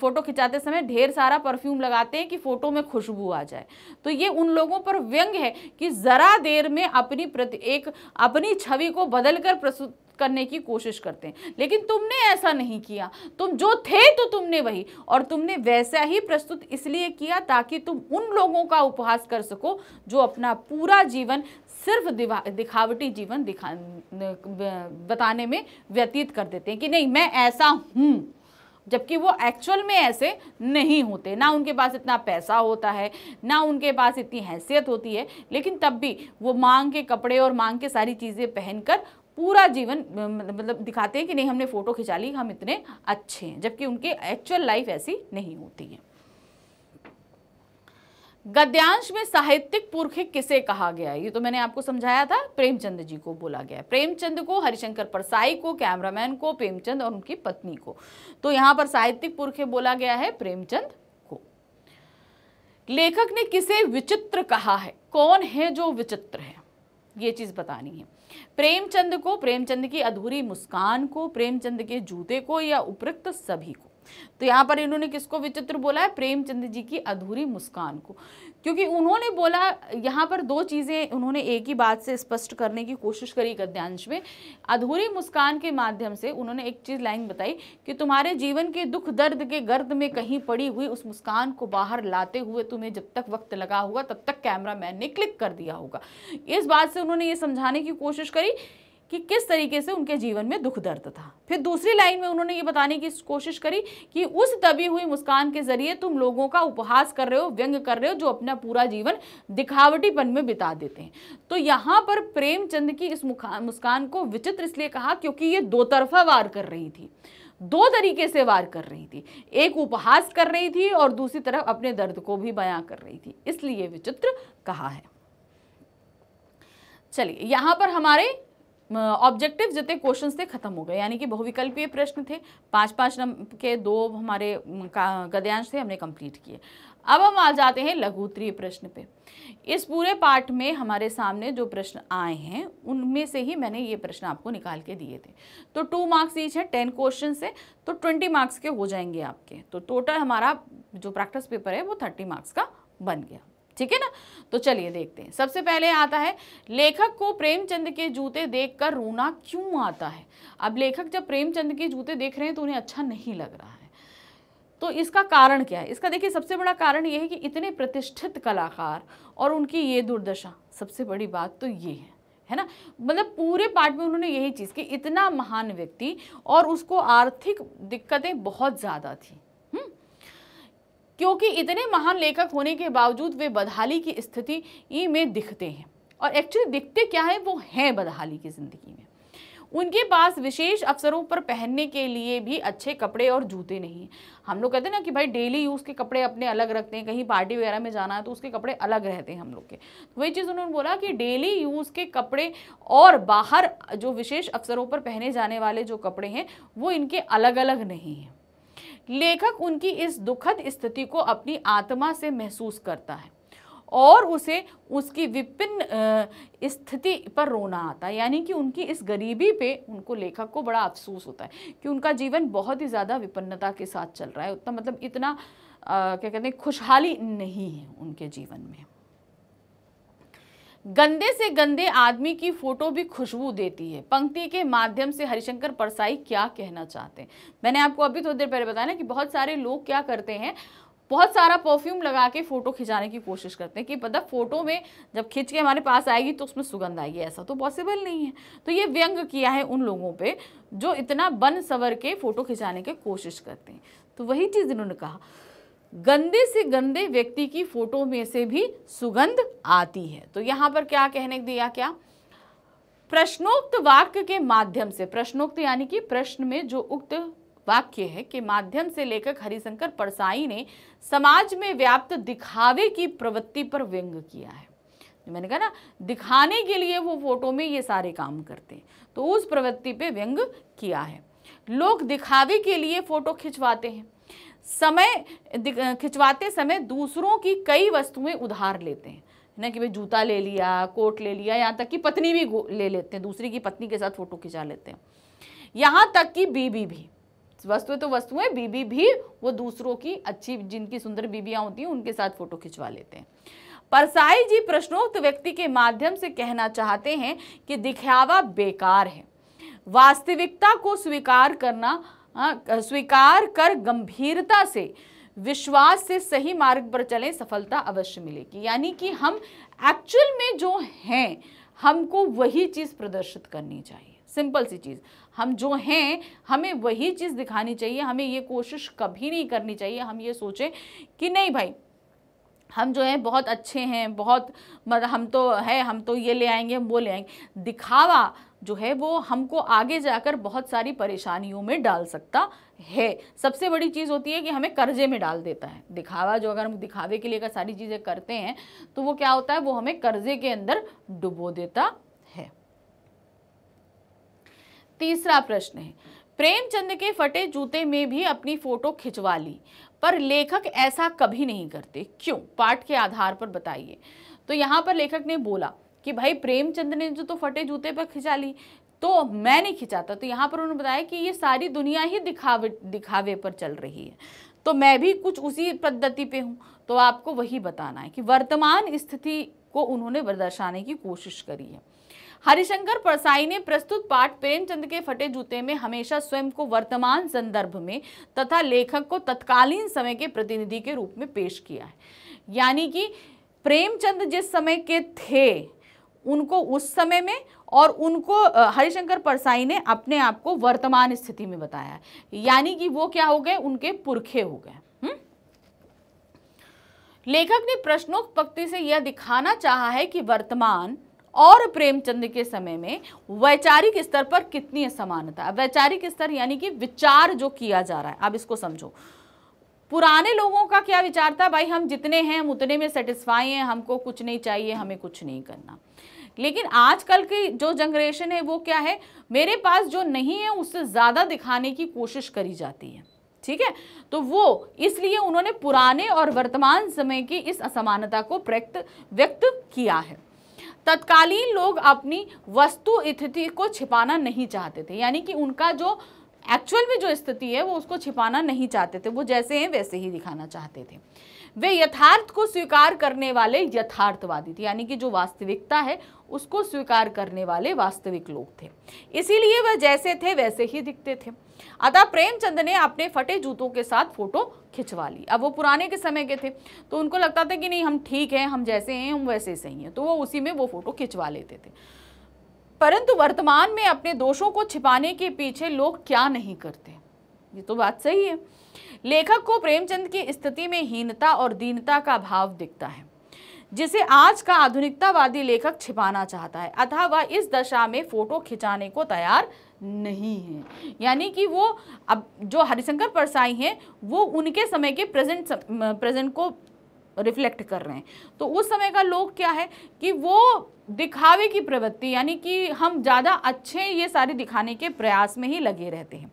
फ़ोटो खिंचाते समय ढेर सारा परफ्यूम लगाते हैं कि फ़ोटो में खुशबू आ जाए तो ये उन लोगों पर व्यंग है कि ज़रा देर में अपनी प्रति एक अपनी छवि को बदल कर करने की कोशिश करते हैं लेकिन तुमने ऐसा नहीं किया तुम जो थे तो तुमने वही और तुमने वैसा ही प्रस्तुत इसलिए किया ताकि तुम उन लोगों का उपहास कर सको जो अपना पूरा जीवन सिर्फ दिखावटी जीवन दिखा बताने में व्यतीत कर देते हैं कि नहीं मैं ऐसा हूँ जबकि वो एक्चुअल में ऐसे नहीं होते ना उनके पास इतना पैसा होता है ना उनके पास इतनी हैसियत होती है लेकिन तब भी वो मांग के कपड़े और मांग के सारी चीज़ें पहनकर पूरा जीवन मतलब दिखाते हैं कि नहीं हमने फ़ोटो खिंचा ली हम इतने अच्छे हैं जबकि उनके एक्चुअल लाइफ ऐसी नहीं होती है गद्यांश में साहित्यिक पुरखे किसे कहा गया है ये तो मैंने आपको समझाया था प्रेमचंद जी को बोला गया है प्रेमचंद को हरिशंकर परसाई को कैमरामैन को प्रेमचंद और उनकी पत्नी को तो यहां पर साहित्यिक पुरखे बोला गया है प्रेमचंद को लेखक ने किसे विचित्र कहा है कौन है जो विचित्र है ये चीज़ बतानी है प्रेमचंद को प्रेमचंद की अधूरी मुस्कान को प्रेमचंद के जूते को या उपरोक्त सभी को तो यहाँ पर इन्होंने किसको विचित्र बोला है प्रेमचंद जी की अधूरी मुस्कान को क्योंकि उन्होंने बोला यहाँ पर दो चीज़ें उन्होंने एक ही बात से स्पष्ट करने की कोशिश करी गद्यांश में अधूरी मुस्कान के माध्यम से उन्होंने एक चीज़ लाइन बताई कि तुम्हारे जीवन के दुख दर्द के गर्द में कहीं पड़ी हुई उस मुस्कान को बाहर लाते हुए तुम्हें जब तक वक्त लगा होगा तब तक कैमरा मैन ने क्लिक कर दिया होगा इस बात से उन्होंने ये समझाने की कोशिश करी कि किस तरीके से उनके जीवन में दुख दर्द था फिर दूसरी लाइन में उन्होंने ये बताने की कोशिश करी कि उस दबी हुई मुस्कान के जरिए तुम लोगों का उपहास कर रहे हो व्यंग कर रहे हो जो अपना पूरा जीवन दिखावटीपन में बिता देते हैं तो यहाँ पर प्रेमचंद की इस मुस्कान को विचित्र इसलिए कहा क्योंकि ये दो तरफा वार कर रही थी दो तरीके से वार कर रही थी एक उपहास कर रही थी और दूसरी तरफ अपने दर्द को भी बयां कर रही थी इसलिए विचित्र कहा है चलिए यहां पर हमारे ऑब्जेक्टिव जितने क्वेश्चंस थे खत्म हो गए यानी कि बहुविकल्पीय प्रश्न थे पाँच पाँच नंबर के दो हमारे गद्यांश थे हमने कंप्लीट किए अब हम आ जाते हैं उत्तरीय प्रश्न पे इस पूरे पार्ट में हमारे सामने जो प्रश्न आए हैं उनमें से ही मैंने ये प्रश्न आपको निकाल के दिए थे तो टू मार्क्स ईच है टेन क्वेश्चन से तो ट्वेंटी मार्क्स के हो जाएंगे आपके तो टोटल हमारा जो प्रैक्टिस पेपर है वो थर्टी मार्क्स का बन गया ठीक है ना तो चलिए देखते हैं सबसे पहले आता है लेखक को प्रेमचंद के जूते देखकर रोना क्यों आता है अब लेखक जब प्रेमचंद के जूते देख रहे हैं तो उन्हें अच्छा नहीं लग रहा है तो इसका कारण क्या है इसका देखिए सबसे बड़ा कारण ये है कि इतने प्रतिष्ठित कलाकार और उनकी ये दुर्दशा सबसे बड़ी बात तो ये है है ना मतलब पूरे पार्ट में उन्होंने यही चीज़ की इतना महान व्यक्ति और उसको आर्थिक दिक्कतें बहुत ज़्यादा थी क्योंकि इतने महान लेखक होने के बावजूद वे बदहाली की स्थिति में दिखते हैं और एक्चुअली दिखते क्या है वो हैं बदहाली की ज़िंदगी में उनके पास विशेष अवसरों पर पहनने के लिए भी अच्छे कपड़े और जूते नहीं हैं हम लोग कहते हैं ना कि भाई डेली यूज़ के कपड़े अपने अलग रखते हैं कहीं पार्टी वगैरह में जाना है तो उसके कपड़े अलग रहते हैं हम लोग के तो वही चीज़ उन्होंने बोला कि डेली यूज़ के कपड़े और बाहर जो विशेष अवसरों पर पहने जाने वाले जो कपड़े हैं वो इनके अलग अलग नहीं हैं लेखक उनकी इस दुखद स्थिति को अपनी आत्मा से महसूस करता है और उसे उसकी विपिन स्थिति पर रोना आता है यानी कि उनकी इस गरीबी पे उनको लेखक को बड़ा अफसोस होता है कि उनका जीवन बहुत ही ज़्यादा विपन्नता के साथ चल रहा है उतना मतलब इतना आ, क्या कहते हैं खुशहाली नहीं है उनके जीवन में गंदे से गंदे आदमी की फोटो भी खुशबू देती है पंक्ति के माध्यम से हरिशंकर परसाई क्या कहना चाहते हैं मैंने आपको अभी थोड़ी देर पहले बताया कि बहुत सारे लोग क्या करते हैं बहुत सारा परफ्यूम लगा के फ़ोटो खिंचाने की कोशिश करते हैं कि मतलब फ़ोटो में जब खींच के हमारे पास आएगी तो उसमें सुगंध आएगी ऐसा तो पॉसिबल नहीं है तो ये व्यंग किया है उन लोगों पे जो इतना बन सवर के फ़ोटो खिंचाने की कोशिश करते हैं तो वही चीज़ इन्होंने कहा गंदे से गंदे व्यक्ति की फोटो में से भी सुगंध आती है तो यहां पर क्या कहने दिया क्या प्रश्नोक्त वाक्य के माध्यम से प्रश्नोक्त यानी कि प्रश्न में जो उक्त वाक्य है के माध्यम से लेखक हरिशंकर परसाई ने समाज में व्याप्त दिखावे की प्रवृत्ति पर व्यंग किया है तो मैंने कहा ना दिखाने के लिए वो फोटो में ये सारे काम करते हैं तो उस प्रवृत्ति पे व्यंग किया है लोग दिखावे के लिए फोटो खिंचवाते हैं समय खिंचवाते समय दूसरों की कई वस्तुएं उधार लेते हैं ना कि भाई जूता ले लिया कोट ले लिया यहाँ तक कि पत्नी भी ले लेते हैं दूसरी की पत्नी के साथ फ़ोटो खिंचा लेते हैं यहाँ तक कि बीबी भी वस्तुएं तो वस्तुएं बीबी भी वो दूसरों की अच्छी जिनकी सुंदर बीबियाँ होती हैं उनके साथ फ़ोटो खिंचवा लेते हैं परसाई जी प्रश्नोक्त व्यक्ति के माध्यम से कहना चाहते हैं कि दिखावा बेकार है वास्तविकता को स्वीकार करना हाँ, स्वीकार कर गंभीरता से विश्वास से सही मार्ग पर चलें सफलता अवश्य मिलेगी यानी कि हम एक्चुअल में जो हैं हमको वही चीज़ प्रदर्शित करनी चाहिए सिंपल सी चीज़ हम जो हैं हमें वही चीज़ दिखानी चाहिए हमें ये कोशिश कभी नहीं करनी चाहिए हम ये सोचें कि नहीं भाई हम जो हैं बहुत अच्छे हैं बहुत मतलब हम तो है हम तो ये ले आएंगे हम वो ले आएंगे दिखावा जो है वो हमको आगे जाकर बहुत सारी परेशानियों में डाल सकता है सबसे बड़ी चीज़ होती है कि हमें कर्जे में डाल देता है दिखावा जो अगर हम दिखावे के लिए का सारी चीज़ें करते हैं तो वो क्या होता है वो हमें कर्जे के अंदर डुबो देता है तीसरा प्रश्न है प्रेमचंद के फटे जूते में भी अपनी फोटो खिंचवा ली पर लेखक ऐसा कभी नहीं करते क्यों पाठ के आधार पर बताइए तो यहाँ पर लेखक ने बोला कि भाई प्रेमचंद ने जो तो फटे जूते पर खिंचा ली तो मैं नहीं खिंचाता तो यहाँ पर उन्होंने बताया कि ये सारी दुनिया ही दिखावे दिखावे पर चल रही है तो मैं भी कुछ उसी पद्धति पे हूँ तो आपको वही बताना है कि वर्तमान स्थिति को उन्होंने दर्शाने की कोशिश करी है हरिशंकर परसाई ने प्रस्तुत पाठ प्रेमचंद के फटे जूते में हमेशा स्वयं को वर्तमान संदर्भ में तथा लेखक को तत्कालीन समय के प्रतिनिधि के रूप में पेश किया है यानी कि प्रेमचंद जिस समय के थे उनको उस समय में और उनको हरिशंकर परसाई ने अपने आप को वर्तमान स्थिति में बताया यानी कि वो क्या हो गए उनके पुरखे हो गए हम्म? लेखक ने प्रश्नोत्पत्ति से यह दिखाना चाहा है कि वर्तमान और प्रेमचंद के समय में वैचारिक स्तर पर कितनी असमानता वैचारिक स्तर यानी कि विचार जो किया जा रहा है आप इसको समझो पुराने लोगों का क्या विचार था भाई हम जितने हैं हम उतने में सेटिस्फाई हैं हमको कुछ नहीं चाहिए हमें कुछ नहीं करना लेकिन आजकल की जो जनरेशन है वो क्या है मेरे पास जो नहीं है उससे ज़्यादा दिखाने की कोशिश करी जाती है ठीक है तो वो इसलिए उन्होंने पुराने और वर्तमान समय की इस असमानता को प्रक्त व्यक्त किया है तत्कालीन लोग अपनी वस्तु स्थिति को छिपाना नहीं चाहते थे यानी कि उनका जो एक्चुअल में जो स्थिति है वो उसको छिपाना नहीं चाहते थे वो जैसे हैं वैसे ही दिखाना चाहते थे वे यथार्थ को स्वीकार करने वाले यथार्थवादी थे यानी कि जो वास्तविकता है उसको स्वीकार करने वाले वास्तविक लोग थे इसीलिए वह जैसे थे वैसे ही दिखते थे अतः प्रेमचंद ने अपने फटे जूतों के साथ फोटो खिंचवा ली अब वो पुराने के समय के थे तो उनको लगता था कि नहीं हम ठीक हैं हम जैसे हैं हम वैसे सही हैं तो वो उसी में वो फोटो खिंचवा लेते थे परंतु वर्तमान में अपने दोषों को छिपाने के पीछे लोग क्या नहीं करते ये तो बात सही है लेखक को प्रेमचंद की स्थिति में हीनता और दीनता का भाव दिखता है जिसे आज का आधुनिकतावादी लेखक छिपाना चाहता है अथा वह इस दशा में फोटो खिंचाने को तैयार नहीं है यानी कि वो अब जो हरिशंकर परसाई हैं वो उनके समय के प्रेजेंट प्रेजेंट को रिफ्लेक्ट कर रहे हैं तो उस समय का लोग क्या है कि वो दिखावे की प्रवृत्ति यानी कि हम ज़्यादा अच्छे ये सारे दिखाने के प्रयास में ही लगे रहते हैं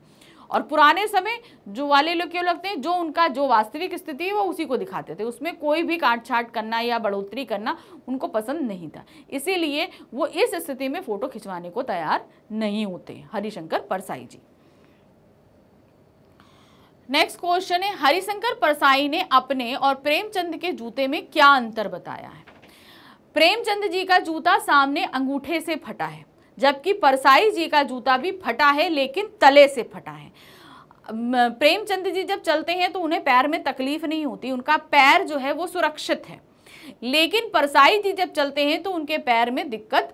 और पुराने समय जो वाले लोग क्यों लगते हैं जो उनका जो वास्तविक स्थिति है वो उसी को दिखाते थे उसमें कोई भी काट छाट करना या बढ़ोतरी करना उनको पसंद नहीं था इसीलिए वो इस स्थिति में फ़ोटो खिंचवाने को तैयार नहीं होते हरिशंकर परसाई जी नेक्स्ट क्वेश्चन है हरिशंकर परसाई ने अपने और प्रेमचंद के जूते में क्या अंतर बताया है प्रेमचंद जी का जूता सामने अंगूठे से फटा है जबकि परसाई जी का जूता भी फटा है लेकिन तले से फटा है प्रेमचंद जी जब चलते हैं तो उन्हें पैर में तकलीफ नहीं होती उनका पैर जो है वो सुरक्षित है लेकिन परसाई जी जब चलते हैं तो उनके पैर में दिक्कत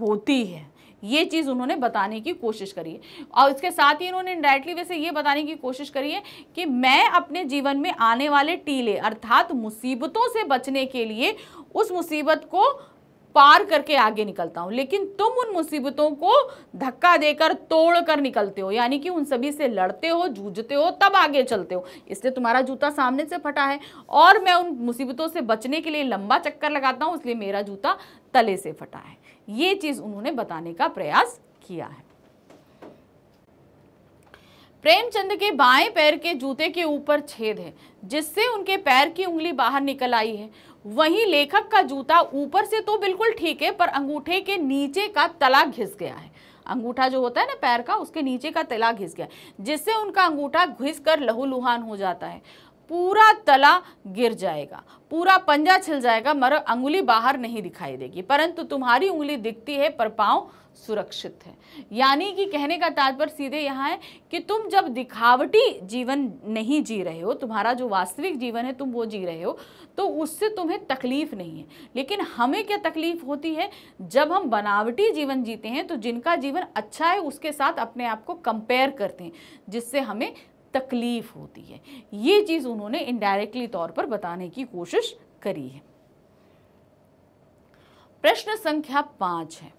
होती है ये चीज़ उन्होंने बताने की कोशिश करी है और इसके साथ ही इन्होंने डायरेक्टली वैसे ये बताने की कोशिश करी है कि मैं अपने जीवन में आने वाले टीले अर्थात मुसीबतों से बचने के लिए उस मुसीबत को पार करके आगे निकलता हूँ लेकिन तुम उन मुसीबतों को धक्का देकर तोड़ कर निकलते हो यानी कि उन सभी से लड़ते हो जूझते हो तब आगे चलते हो इसलिए तुम्हारा जूता सामने से फटा है और मैं उन मुसीबतों से बचने के लिए लंबा चक्कर लगाता हूँ इसलिए मेरा जूता तले से फटा है ये चीज़ उन्होंने बताने का प्रयास किया है प्रेमचंद के बाएं पैर के जूते के ऊपर छेद है जिससे उनके पैर की उंगली बाहर निकल आई है वहीं लेखक का जूता ऊपर से तो बिल्कुल ठीक है पर अंगूठे के नीचे का तला घिस गया है अंगूठा जो होता है ना पैर का उसके नीचे का तला घिस गया जिससे उनका अंगूठा घिस कर लहूलुहान हो जाता है पूरा तला गिर जाएगा पूरा पंजा छिल जाएगा मगर अंगुली बाहर नहीं दिखाई देगी परंतु तुम्हारी उंगली दिखती है पर पाँव सुरक्षित है यानी कि कहने का तात्पर्य सीधे यहाँ है कि तुम जब दिखावटी जीवन नहीं जी रहे हो तुम्हारा जो वास्तविक जीवन है तुम वो जी रहे हो तो उससे तुम्हें तकलीफ नहीं है लेकिन हमें क्या तकलीफ होती है जब हम बनावटी जीवन जीते हैं तो जिनका जीवन अच्छा है उसके साथ अपने आप को कंपेयर करते हैं जिससे हमें तकलीफ होती है ये चीज़ उन्होंने इनडायरेक्टली तौर पर बताने की कोशिश करी है प्रश्न संख्या पाँच है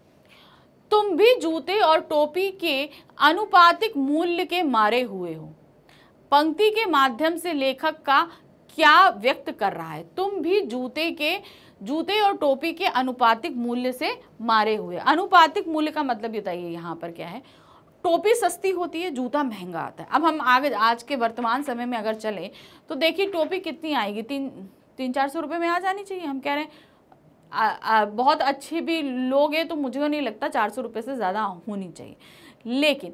तुम भी जूते और टोपी के अनुपातिक मूल्य के मारे हुए हो पंक्ति के माध्यम से लेखक का क्या व्यक्त कर रहा है तुम भी जूते के जूते और टोपी के अनुपातिक मूल्य से मारे हुए अनुपातिक मूल्य का मतलब बताइए यहाँ पर क्या है टोपी सस्ती होती है जूता महंगा आता है अब हम आगे आज के वर्तमान समय में अगर चलें तो देखिए टोपी कितनी आएगी तीन तीन चार सौ रुपये में आ जानी चाहिए हम कह रहे हैं आ, आ, बहुत अच्छे भी लोग हैं तो मुझे तो नहीं लगता चार सौ रुपये से ज़्यादा होनी चाहिए लेकिन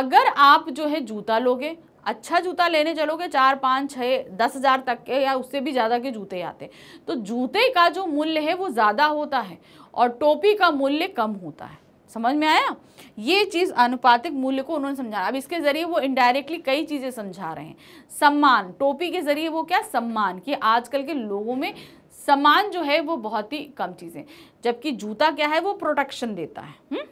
अगर आप जो है जूता लोगे अच्छा जूता लेने चलोगे चार पाँच छः दस हज़ार तक के या उससे भी ज़्यादा के जूते आते तो जूते का जो मूल्य है वो ज़्यादा होता है और टोपी का मूल्य कम होता है समझ में आया ये चीज़ अनुपातिक मूल्य को उन्होंने समझाया अब इसके ज़रिए वो इनडायरेक्टली कई चीज़ें समझा रहे हैं सम्मान टोपी के ज़रिए वो क्या सम्मान कि आजकल के लोगों में सामान जो है वो बहुत ही कम चीज़ें जबकि जूता क्या है वो प्रोटेक्शन देता है हम्म?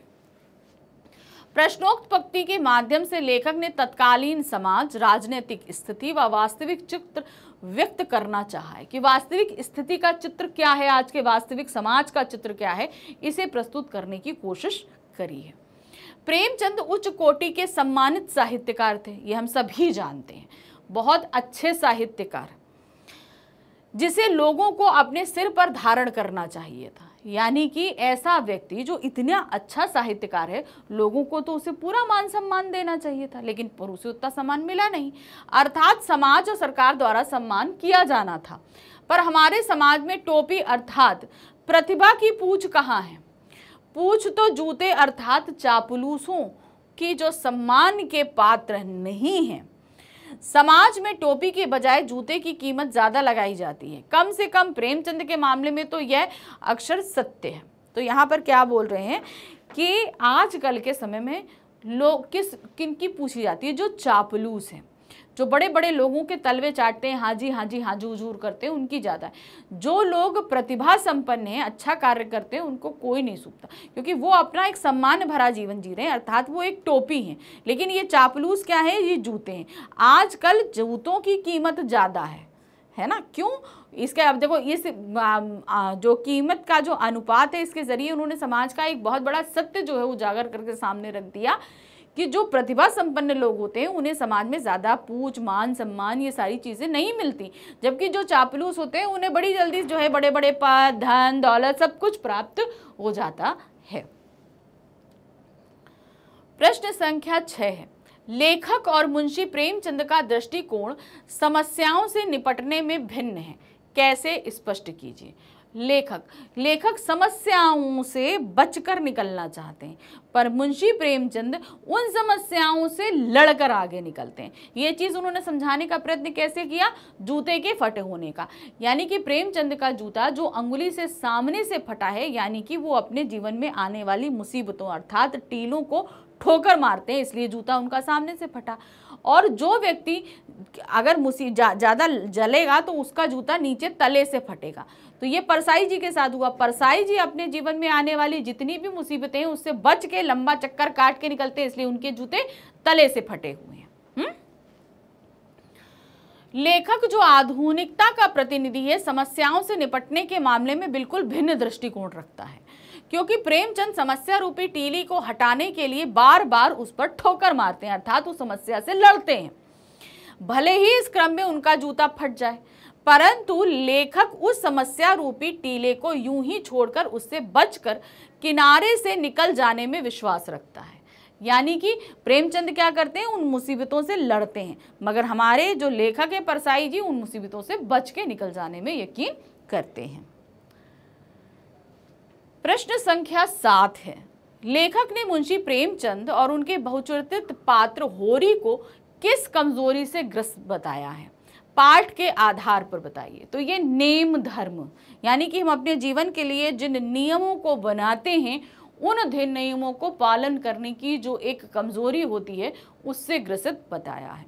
प्रश्नोक्त पक्ति के माध्यम से लेखक ने तत्कालीन समाज राजनीतिक स्थिति व वा वास्तविक चित्र व्यक्त करना चाहा है कि वास्तविक स्थिति का चित्र क्या है आज के वास्तविक समाज का चित्र क्या है इसे प्रस्तुत करने की कोशिश करी है प्रेमचंद उच्च कोटि के सम्मानित साहित्यकार थे ये हम सभी जानते हैं बहुत अच्छे साहित्यकार जिसे लोगों को अपने सिर पर धारण करना चाहिए था यानी कि ऐसा व्यक्ति जो इतना अच्छा साहित्यकार है लोगों को तो उसे पूरा मान सम्मान देना चाहिए था लेकिन पर उसे उतना सम्मान मिला नहीं अर्थात समाज और सरकार द्वारा सम्मान किया जाना था पर हमारे समाज में टोपी अर्थात प्रतिभा की पूछ कहाँ है पूछ तो जूते अर्थात चापलूसों की जो सम्मान के पात्र नहीं हैं समाज में टोपी के बजाय जूते की कीमत ज़्यादा लगाई जाती है कम से कम प्रेमचंद के मामले में तो यह अक्षर सत्य है तो यहाँ पर क्या बोल रहे हैं कि आजकल के समय में लोग किस किन की पूछी जाती है जो चापलूस हैं जो बड़े बड़े लोगों के तलवे चाटते हैं हाँ जी हाँ जी हाँ हजूर करते हैं उनकी ज़्यादा है जो लोग प्रतिभा संपन्न हैं अच्छा कार्य करते हैं उनको कोई नहीं सूखता क्योंकि वो अपना एक सम्मान भरा जीवन जी रहे हैं अर्थात वो एक टोपी हैं लेकिन ये चापलूस क्या है ये जूते हैं आजकल जूतों की कीमत ज़्यादा है है ना क्यों इसके अब देखो इस जो कीमत का जो अनुपात है इसके ज़रिए उन्होंने समाज का एक बहुत बड़ा सत्य जो है उजागर करके सामने रख दिया कि जो प्रतिभा संपन्न लोग होते हैं उन्हें समाज में ज़्यादा पूछ मान सम्मान ये सारी चीज़ें नहीं मिलती जबकि जो चापलूस होते हैं उन्हें बड़ी जल्दी जो है बड़े बड़े पद धन दौलत सब कुछ प्राप्त हो जाता है प्रश्न संख्या छः है लेखक और मुंशी प्रेमचंद का दृष्टिकोण समस्याओं से निपटने में भिन्न है कैसे स्पष्ट कीजिए लेखक लेखक समस्याओं से बचकर निकलना चाहते हैं पर मुंशी प्रेमचंद उन समस्याओं से लड़कर आगे निकलते हैं ये चीज़ उन्होंने समझाने का प्रयत्न कैसे किया जूते के फटे होने का यानी कि प्रेमचंद का जूता जो अंगुली से सामने से फटा है यानी कि वो अपने जीवन में आने वाली मुसीबतों अर्थात टीलों को ठोकर मारते हैं इसलिए जूता उनका सामने से फटा और जो व्यक्ति अगर मुसी ज़्यादा जा, जलेगा तो उसका जूता नीचे तले से फटेगा तो ये परसाई जी के साथ हुआ परसाई जी अपने जीवन में आने वाली जितनी भी मुसीबतें हैं उससे बच के लंबा चक्कर काट के निकलते हैं इसलिए उनके जूते तले से फटे हुए हैं हम्म? लेखक जो आधुनिकता का प्रतिनिधि है समस्याओं से निपटने के मामले में बिल्कुल भिन्न दृष्टिकोण रखता है क्योंकि प्रेमचंद समस्या रूपी टीली को हटाने के लिए बार बार उस पर ठोकर मारते हैं अर्थात उस समस्या से लड़ते हैं भले ही इस क्रम में उनका जूता फट जाए परंतु लेखक उस समस्या रूपी टीले को यूं ही छोड़कर उससे बचकर किनारे से निकल जाने में विश्वास रखता है यानी कि प्रेमचंद क्या करते हैं उन मुसीबतों से लड़ते हैं मगर हमारे जो लेखक हैं परसाई जी उन मुसीबतों से बच के निकल जाने में यकीन करते हैं प्रश्न संख्या सात है लेखक ने मुंशी प्रेमचंद और उनके बहुचर्चित पात्र होरी को किस कमजोरी से ग्रस्त बताया है पाठ के आधार पर बताइए तो ये नेम धर्म यानी कि हम अपने जीवन के लिए जिन नियमों को बनाते हैं उन नियमों को पालन करने की जो एक कमजोरी होती है उससे ग्रसित बताया है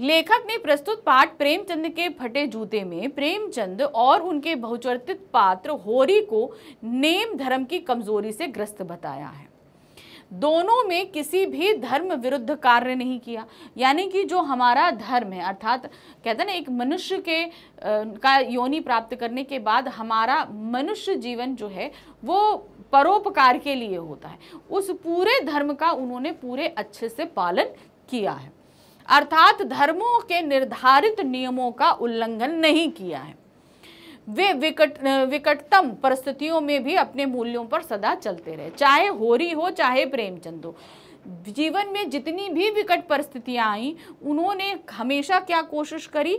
लेखक ने प्रस्तुत पाठ प्रेमचंद के फटे जूते में प्रेमचंद और उनके बहुचर्चित पात्र होरी को नेम धर्म की कमजोरी से ग्रस्त बताया है दोनों में किसी भी धर्म विरुद्ध कार्य नहीं किया यानी कि जो हमारा धर्म है अर्थात कहते हैं ना एक मनुष्य के आ, का योनि प्राप्त करने के बाद हमारा मनुष्य जीवन जो है वो परोपकार के लिए होता है उस पूरे धर्म का उन्होंने पूरे अच्छे से पालन किया है अर्थात धर्मों के निर्धारित नियमों का उल्लंघन नहीं किया है वे विकट विकटतम परिस्थितियों में भी अपने मूल्यों पर सदा चलते रहे चाहे होरी हो चाहे प्रेमचंद हो जीवन में जितनी भी विकट परिस्थितियाँ आईं उन्होंने हमेशा क्या कोशिश करी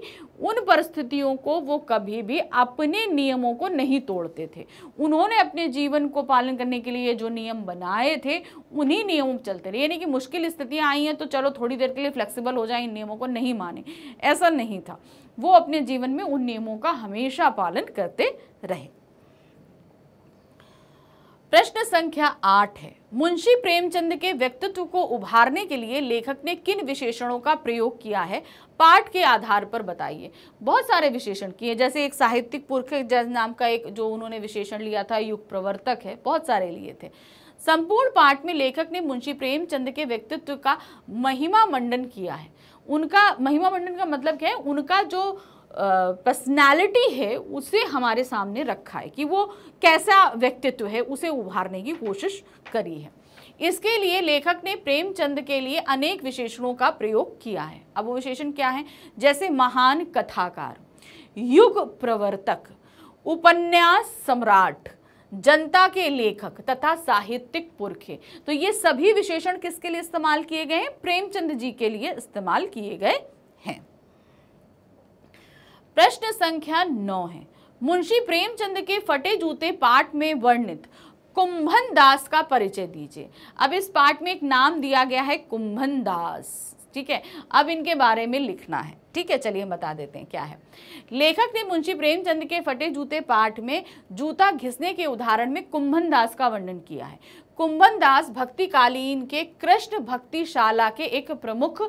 उन परिस्थितियों को वो कभी भी अपने नियमों को नहीं तोड़ते थे उन्होंने अपने जीवन को पालन करने के लिए जो नियम बनाए थे उन्हीं नियमों पर चलते रहे यानी कि मुश्किल स्थितियाँ आई हैं तो चलो थोड़ी देर के लिए फ्लेक्सिबल हो जाए इन नियमों को नहीं माने ऐसा नहीं था वो अपने जीवन में उन नियमों का हमेशा पालन करते रहे प्रश्न संख्या आठ है मुंशी प्रेमचंद के व्यक्तित्व को उभारने के लिए लेखक ने किन विशेषणों का प्रयोग किया है पाठ के आधार पर बताइए बहुत सारे विशेषण किए जैसे एक साहित्यिक पुरख नाम का एक जो उन्होंने विशेषण लिया था युग प्रवर्तक है बहुत सारे लिए थे संपूर्ण पाठ में लेखक ने मुंशी प्रेमचंद के व्यक्तित्व का महिमा मंडन किया है उनका महिमा मंडन का मतलब क्या है उनका जो पर्सनालिटी है उसे हमारे सामने रखा है कि वो कैसा व्यक्तित्व है उसे उभारने की कोशिश करी है इसके लिए लेखक ने प्रेमचंद के लिए अनेक विशेषणों का प्रयोग किया है अब वो विशेषण क्या है जैसे महान कथाकार युग प्रवर्तक उपन्यास सम्राट जनता के लेखक तथा साहित्यिक पुरखे तो ये सभी विशेषण किसके लिए इस्तेमाल किए गए हैं प्रेमचंद जी के लिए इस्तेमाल किए गए हैं प्रश्न संख्या नौ है मुंशी प्रेमचंद के फटे जूते पाठ में वर्णित कुंभन दास का परिचय दीजिए अब इस पाठ में एक नाम दिया गया है कुंभन दास ठीक है अब इनके बारे में लिखना है ठीक है चलिए बता देते हैं क्या है लेखक ने मुंशी प्रेमचंद के फटे जूते पाठ में जूता घिसने के उदाहरण में कुंभन दास का वर्णन किया है कुंभन दास भक्ति कालीन के कृष्ण भक्तिशाला के एक प्रमुख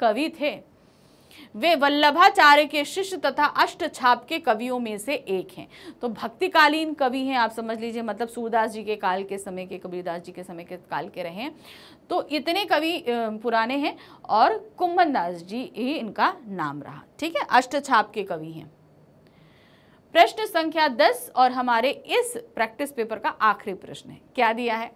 कवि थे वे वल्लभाचार्य के शिष्य तथा अष्ट छाप के कवियों में से एक हैं तो भक्तिकालीन कवि हैं आप समझ लीजिए मतलब सूरदास जी के काल के समय के कबीरदास जी के समय के काल के रहे तो इतने कवि पुराने हैं और कुंभनदास जी ही इनका नाम रहा ठीक है अष्ट छाप के कवि हैं प्रश्न संख्या 10 और हमारे इस प्रैक्टिस पेपर का आखिरी प्रश्न है क्या दिया है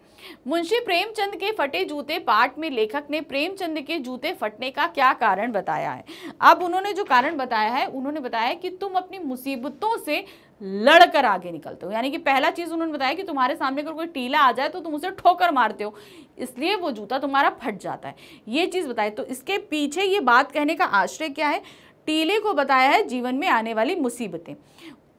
मुंशी प्रेमचंद के फटे जूते पाठ में लेखक ने प्रेमचंद के जूते फटने का क्या कारण बताया है अब उन्होंने जो कारण बताया है उन्होंने बताया कि तुम अपनी मुसीबतों से लड़कर आगे निकलते हो यानी कि पहला चीज उन्होंने बताया कि तुम्हारे सामने अगर कोई टीला आ जाए तो तुम उसे ठोकर मारते हो इसलिए वो जूता तुम्हारा फट जाता है ये चीज बताए तो इसके पीछे ये बात कहने का आश्रय क्या है टीले को बताया है जीवन में आने वाली मुसीबतें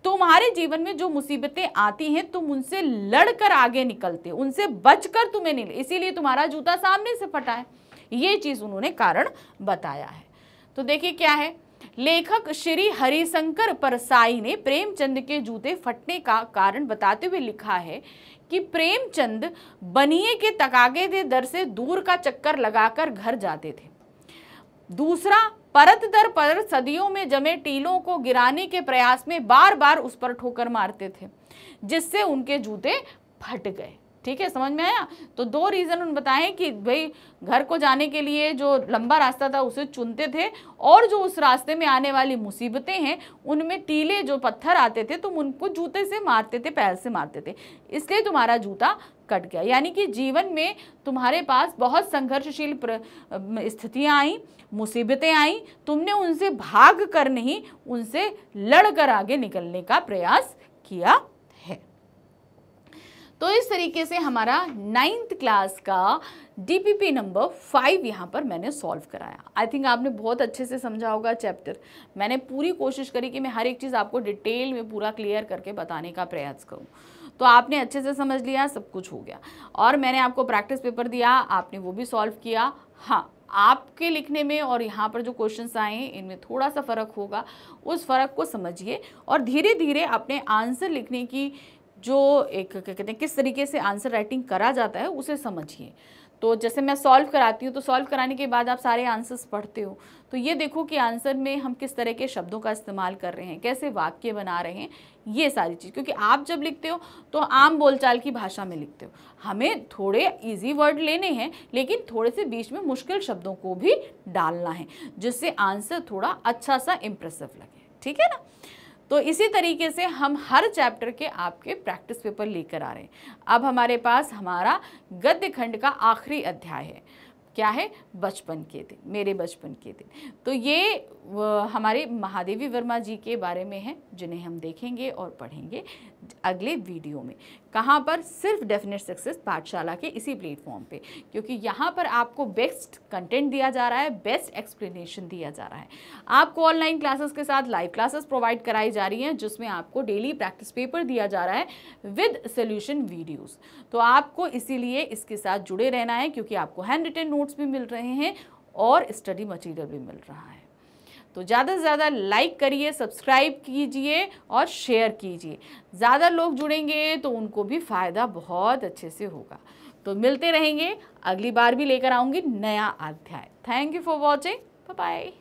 तुम्हारे जीवन में जो मुसीबतें आती हैं तुम उनसे लड़कर आगे निकलते उनसे बचकर तुम्हें नहीं इसीलिए तुम्हारा जूता सामने से फटा है ये चीज़ उन्होंने कारण बताया है तो देखिए क्या है लेखक श्री हरिशंकर परसाई ने प्रेमचंद के जूते फटने का कारण बताते हुए लिखा है कि प्रेमचंद बनिए के तकागे दे दर से दूर का चक्कर लगाकर घर जाते थे दूसरा परत दर पर सदियों में जमे टीलों को गिराने के प्रयास में बार बार उस पर ठोकर मारते थे जिससे उनके जूते फट गए ठीक है समझ में आया तो दो रीज़न उन बताएं कि भाई घर को जाने के लिए जो लंबा रास्ता था उसे चुनते थे और जो उस रास्ते में आने वाली मुसीबतें हैं उनमें टीले जो पत्थर आते थे तुम उनको जूते से मारते थे पैर से मारते थे इसलिए तुम्हारा जूता कट गया यानी कि जीवन में तुम्हारे पास बहुत संघर्षशील स्थितियाँ आईं मुसीबतें आईं तुमने उनसे भाग कर नहीं उनसे लड़कर आगे निकलने का प्रयास किया है तो इस तरीके से हमारा नाइन्थ क्लास का डीपीपी नंबर फाइव यहाँ पर मैंने सॉल्व कराया आई थिंक आपने बहुत अच्छे से समझा होगा चैप्टर मैंने पूरी कोशिश करी कि मैं हर एक चीज़ आपको डिटेल में पूरा क्लियर करके बताने का प्रयास करूँ तो आपने अच्छे से समझ लिया सब कुछ हो गया और मैंने आपको प्रैक्टिस पेपर दिया आपने वो भी सॉल्व किया हाँ आपके लिखने में और यहाँ पर जो क्वेश्चन आए हैं इनमें थोड़ा सा फ़र्क होगा उस फ़र्क को समझिए और धीरे धीरे अपने आंसर लिखने की जो एक क्या कहते हैं किस तरीके से आंसर राइटिंग करा जाता है उसे समझिए तो जैसे मैं सॉल्व कराती हूँ तो सॉल्व कराने के बाद आप सारे आंसर्स पढ़ते हो तो ये देखो कि आंसर में हम किस तरह के शब्दों का इस्तेमाल कर रहे हैं कैसे वाक्य बना रहे हैं ये सारी चीज़ क्योंकि आप जब लिखते हो तो आम बोलचाल की भाषा में लिखते हो हमें थोड़े इजी वर्ड लेने हैं लेकिन थोड़े से बीच में मुश्किल शब्दों को भी डालना है जिससे आंसर थोड़ा अच्छा सा इम्प्रेसिव लगे ठीक है ना तो इसी तरीके से हम हर चैप्टर के आपके प्रैक्टिस पेपर लेकर आ रहे हैं अब हमारे पास हमारा गद्य खंड का आखिरी अध्याय है क्या है बचपन के दिन मेरे बचपन के दिन तो ये हमारे महादेवी वर्मा जी के बारे में है जिन्हें हम देखेंगे और पढ़ेंगे अगले वीडियो में कहाँ पर सिर्फ डेफिनेट सक्सेस पाठशाला के इसी प्लेटफॉर्म पे क्योंकि यहाँ पर आपको बेस्ट कंटेंट दिया जा रहा है बेस्ट एक्सप्लेनेशन दिया जा रहा है आपको ऑनलाइन क्लासेस के साथ लाइव क्लासेस प्रोवाइड कराई जा रही हैं जिसमें आपको डेली प्रैक्टिस पेपर दिया जा रहा है विद सोल्यूशन वीडियोज़ तो आपको इसीलिए इसके साथ जुड़े रहना है क्योंकि आपको हैंड रिटन नोट्स भी मिल रहे हैं और स्टडी मटीरियल भी मिल रहा है तो ज़्यादा से ज़्यादा लाइक करिए सब्सक्राइब कीजिए और शेयर कीजिए ज़्यादा लोग जुड़ेंगे तो उनको भी फ़ायदा बहुत अच्छे से होगा तो मिलते रहेंगे अगली बार भी लेकर आऊँगी नया अध्याय thank you for watching bye